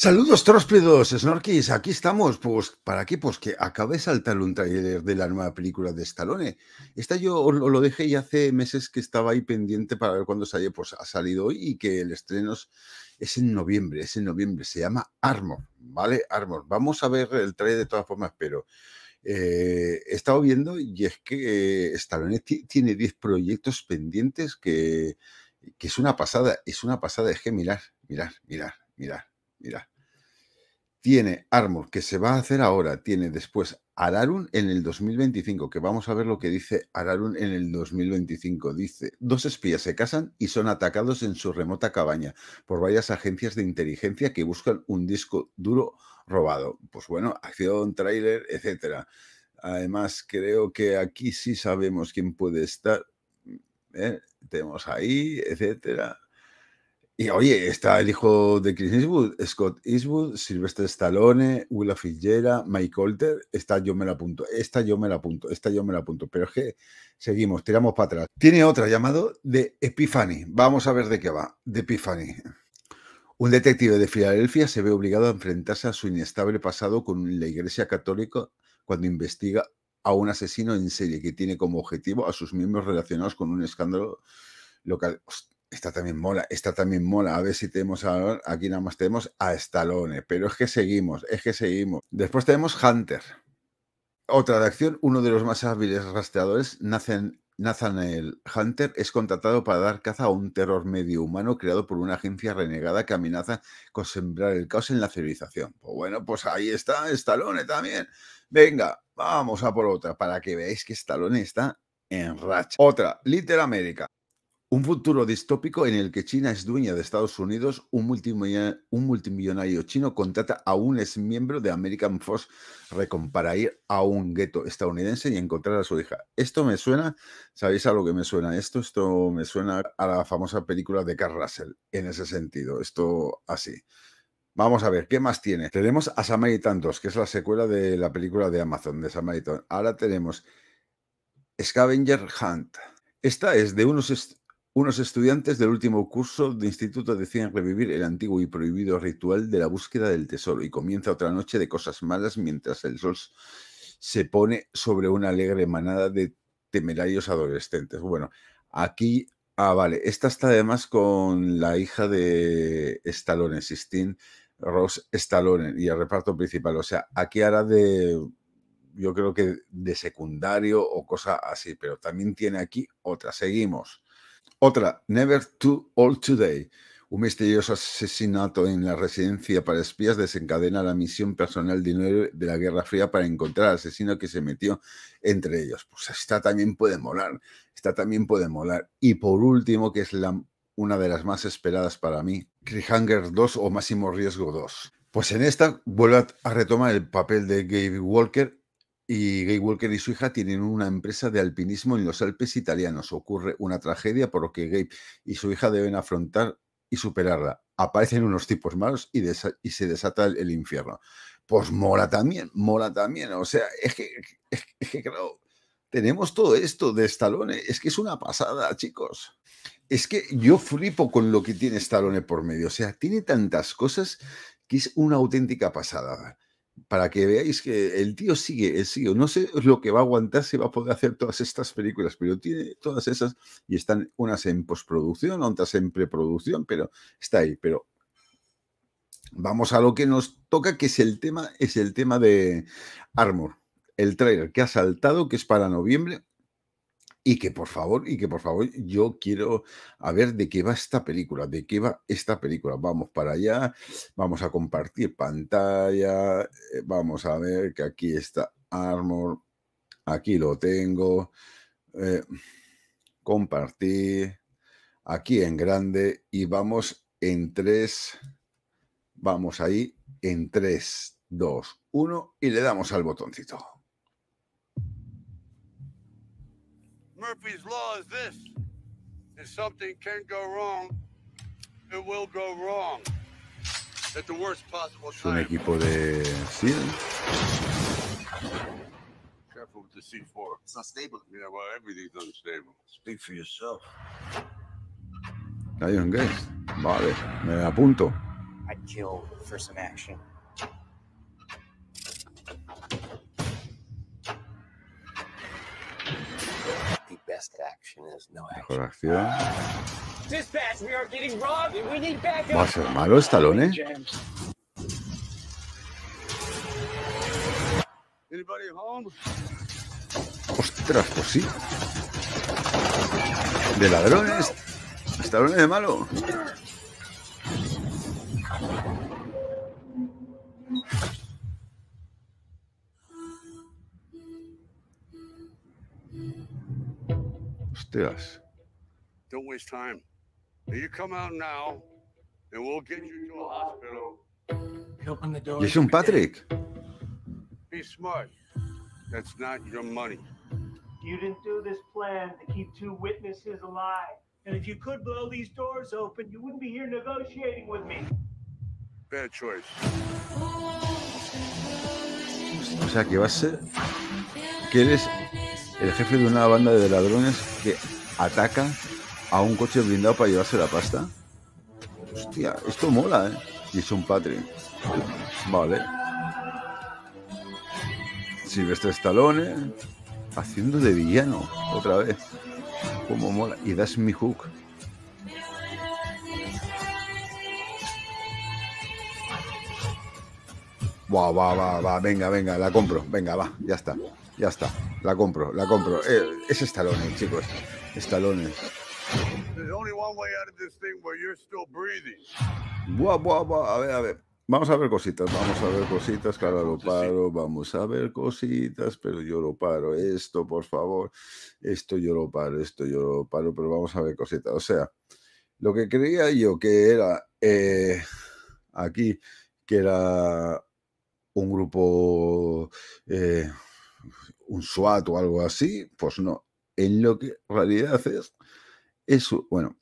Saludos tróspedos, Snorkis. Aquí estamos, pues, ¿para qué? Pues que acaba de saltar un tráiler de la nueva película de Stallone. Esta yo lo dejé y hace meses que estaba ahí pendiente para ver cuándo salió. pues ha salido hoy y que el estreno es en noviembre, es en noviembre. Se llama Armor, ¿vale? Armor. Vamos a ver el tráiler de todas formas, pero eh, he estado viendo y es que eh, Stallone tiene 10 proyectos pendientes que, que es una pasada, es una pasada. Es que mirar, mirar, mirar, mirar. Mira. Tiene Armor, que se va a hacer ahora. Tiene después Ararun en el 2025, que vamos a ver lo que dice Ararun en el 2025. Dice, dos espías se casan y son atacados en su remota cabaña por varias agencias de inteligencia que buscan un disco duro robado. Pues bueno, acción, tráiler, etcétera. Además, creo que aquí sí sabemos quién puede estar. ¿eh? Tenemos ahí, etcétera. Y oye, está el hijo de Chris Eastwood, Scott Eastwood, Sylvester Stallone, Willa Fitzgerald, Mike Holter. Esta yo me la apunto, esta yo me la apunto, esta yo me la apunto. Pero es que seguimos, tiramos para atrás. Tiene otra llamado de Epiphany. Vamos a ver de qué va. De Epiphany. Un detective de Filadelfia se ve obligado a enfrentarse a su inestable pasado con la Iglesia Católica cuando investiga a un asesino en serie que tiene como objetivo a sus miembros relacionados con un escándalo local. Esta también mola, esta también mola. A ver si tenemos a, aquí nada más tenemos a Stallone, pero es que seguimos, es que seguimos. Después tenemos Hunter. Otra de acción, uno de los más hábiles rastreadores, Nathan, Hunter, es contratado para dar caza a un terror medio humano creado por una agencia renegada que amenaza con sembrar el caos en la civilización. Pues bueno, pues ahí está Stallone también. Venga, vamos a por otra, para que veáis que Stallone está en racha. Otra, Little America. Un futuro distópico en el que China es dueña de Estados Unidos, un multimillonario, chino contrata a un exmiembro de American Force Recon para ir a un gueto estadounidense y encontrar a su hija. Esto me suena, ¿sabéis a lo que me suena esto? Esto me suena a la famosa película de Carl Russell, en ese sentido, esto así. Vamos a ver, ¿qué más tiene? Tenemos a Samaritan 2, que es la secuela de la película de Amazon, de Samaritan. Ahora tenemos Scavenger Hunt. Esta es de unos unos estudiantes del último curso de instituto deciden revivir el antiguo y prohibido ritual de la búsqueda del tesoro y comienza otra noche de cosas malas mientras el sol se pone sobre una alegre manada de temerarios adolescentes. Bueno, aquí, ah, vale, esta está además con la hija de Stallone, Sistine Ross Stallone, y el reparto principal. O sea, aquí hará de, yo creo que de secundario o cosa así, pero también tiene aquí otra. Seguimos. Otra, Never Too Old Today. Un misterioso asesinato en la residencia para espías desencadena la misión personal de de la Guerra Fría para encontrar al asesino que se metió entre ellos. Pues esta también puede molar, esta también puede molar. Y por último, que es la, una de las más esperadas para mí, Hunger 2 o Máximo Riesgo 2. Pues en esta vuelve a retomar el papel de Gabe Walker y Gay Walker y su hija tienen una empresa de alpinismo en los Alpes italianos. Ocurre una tragedia por lo que Gabe y su hija deben afrontar y superarla. Aparecen unos tipos malos y, se desata el, infierno. Pues mola también, mola también. O sea, es que, es claro, tenemos todo esto de Stallone. Es que es una pasada, chicos. Es que yo flipo con lo que tiene Stallone por medio. O sea, tiene tantas cosas que es una auténtica pasada para que veáis que el tío sigue, el sigue. No sé lo que va a aguantar si va a poder hacer todas estas películas, pero tiene todas esas y están unas en postproducción, otras en preproducción, pero está ahí. Pero vamos a lo que nos toca, que es el tema, es el tema de Armor, el trailer que ha saltado, que es para noviembre y que por favor, y que por favor, yo quiero a ver de qué va esta película, de qué va esta película. Vamos para allá, vamos a compartir pantalla, eh, vamos a ver que aquí está Armor, aquí lo tengo, eh, compartir, aquí en grande y vamos en tres, vamos ahí en tres, dos, uno y le damos al botoncito. Murphy's Law is this if something can go wrong, it will go wrong at the worst possible time. Un equipo de sí. Careful with the C4. It's unstable. Yeah, well, everything's unstable. Speak for yourself. Lion Guys. Vale, me apunto. I'd kill for some action. Mejor acción. ¿Va a ser malo estalones ¿eh? Ostras, pues sí. De ladrones. estalones de malo. this? Don't waste time. You come out now, and we'll get you to a hospital. Open the door. Jason Patrick. Be smart. That's not your money. You didn't do this plan to keep two witnesses alive. And if you could blow these doors open, you wouldn't be here negotiating with me. Bad choice. O sea, que va a ser. el jefe de una banda de ladrones que ataca a un coche blindado para llevarse la pasta. Hostia, esto mola, ¿eh? Y es un padre, Vale. Silvestre Stallone ¿eh? haciendo de villano otra vez. Como mola. Y das mi hook. Buah, va, va, va, venga, venga, la compro, venga, va, ya está. Ya está, la compro, la compro. Eh, es Stallone, chicos. Stallone. A ver, Vamos a ver cositas, vamos a ver cositas, claro, lo paro, vamos a ver cositas, pero yo lo paro, esto, por favor, esto yo lo paro, esto yo lo paro, pero vamos a ver cositas. O sea, lo que creía yo que era eh, aquí, que era un grupo eh, un SWAT o algo así, pues no. En lo que en realidad es, es bueno,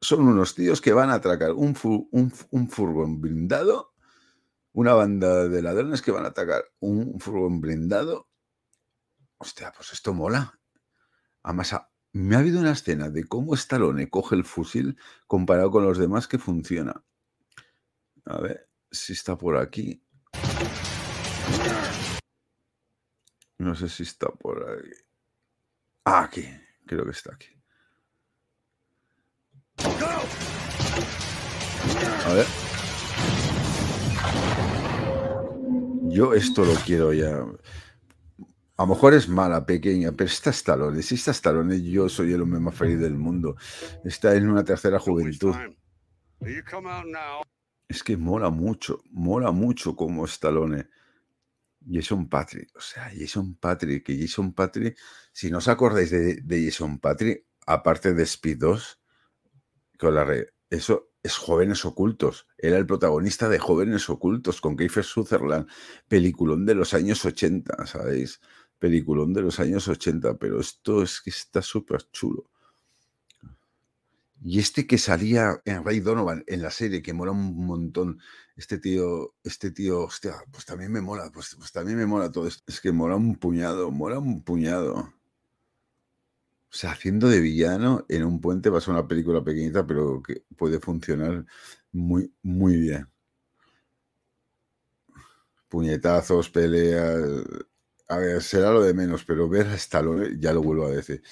son unos tíos que van a atracar un, furgón blindado, una banda de ladrones que van a atacar un furgón blindado. Hostia, pues esto mola. Además, me ha habido una escena de cómo Stallone coge el fusil comparado con los demás que funciona. A ver si está por aquí. No sé si está por ahí. Ah, aquí. Creo que está aquí. A ver. Yo esto lo quiero ya. A lo mejor es mala, pequeña, pero está Stallone. Si está Stallone, yo soy el hombre más feliz del mundo. Está en una tercera juventud. Es que mola mucho, mola mucho como Stallone. Jason Patrick, o sea, Jason Patrick, que Jason Patrick, si no os acordáis de, de Jason Patrick, aparte de Speed 2, con la red, eso es Jóvenes Ocultos, era el protagonista de Jóvenes Ocultos con Kiefer Sutherland, peliculón de los años 80, ¿sabéis? Peliculón de los años 80, pero esto es que está súper chulo. Y este que salía en Ray Donovan, en la serie, que mola un montón, este tío, este tío, hostia, pues también me mola, pues, pues también me mola todo esto. Es que mola un puñado, mola un puñado. O sea, haciendo de villano en un puente va a ser una película pequeñita, pero que puede funcionar muy, muy bien. Puñetazos, peleas, a ver, será lo de menos, pero ver a Stallone, ya lo vuelvo a decir,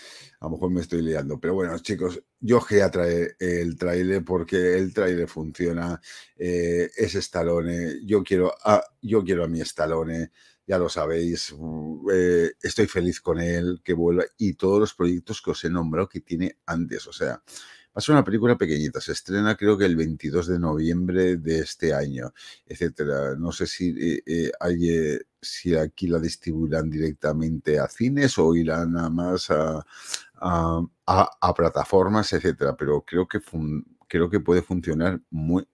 a lo mejor me estoy liando, pero bueno, chicos, yo que quería traer el tráiler porque el trailer funciona, eh, es Stallone, yo quiero a, yo quiero a mi Stallone, ya lo sabéis, mm, eh, estoy feliz con él, que vuelva, y todos los proyectos que os he nombrado que tiene antes, o sea, Va a ser una película pequeñita, se estrena creo que el 22 de noviembre de este año, etcétera. No sé si hay eh, si aquí la distribuirán directamente a cines o irán a más a, a, plataformas, etcétera. Pero creo que creo que puede funcionar muy,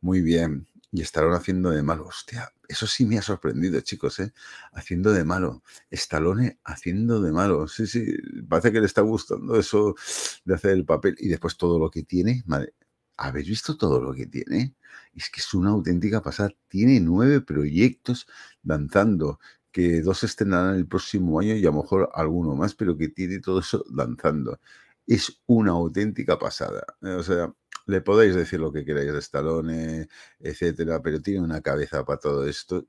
muy bien. Y estarán haciendo de malo. Hostia, eso sí me ha sorprendido, chicos, ¿eh? Haciendo de malo. Stallone haciendo de malo. Sí, sí, parece que le está gustando eso de hacer el papel. Y después todo lo que tiene, madre, habéis visto todo lo que tiene. Es que es una auténtica pasada. Tiene nueve proyectos lanzando, que dos estrenarán el próximo año y a lo mejor alguno más, pero que tiene todo eso lanzando. Es una auténtica pasada. O sea, le podéis decir lo que queráis de Stallone, etcétera, pero tiene una cabeza para todo esto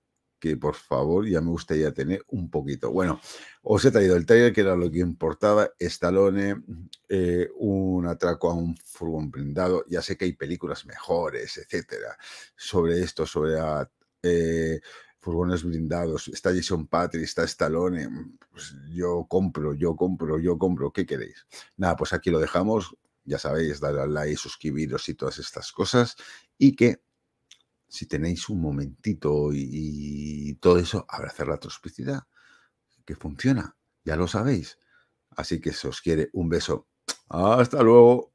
por favor ya me gustaría tener un poquito. Bueno, os he traído el trailer que era lo que importaba, Stallone, eh, un atraco a un furgón blindado, ya sé que hay películas mejores, etcétera, sobre esto, sobre ah, eh, furgones blindados, está Jason Patrick, está Stallone, mm, pues yo compro, yo compro, yo compro, ¿qué queréis? Nada, pues aquí lo dejamos, ya sabéis, dar al like, suscribiros y todas estas cosas, y que si tenéis un momentito y, todo eso, abrazar la trospicidad, que funciona, ya lo sabéis. Así que se os quiere un beso. Hasta luego.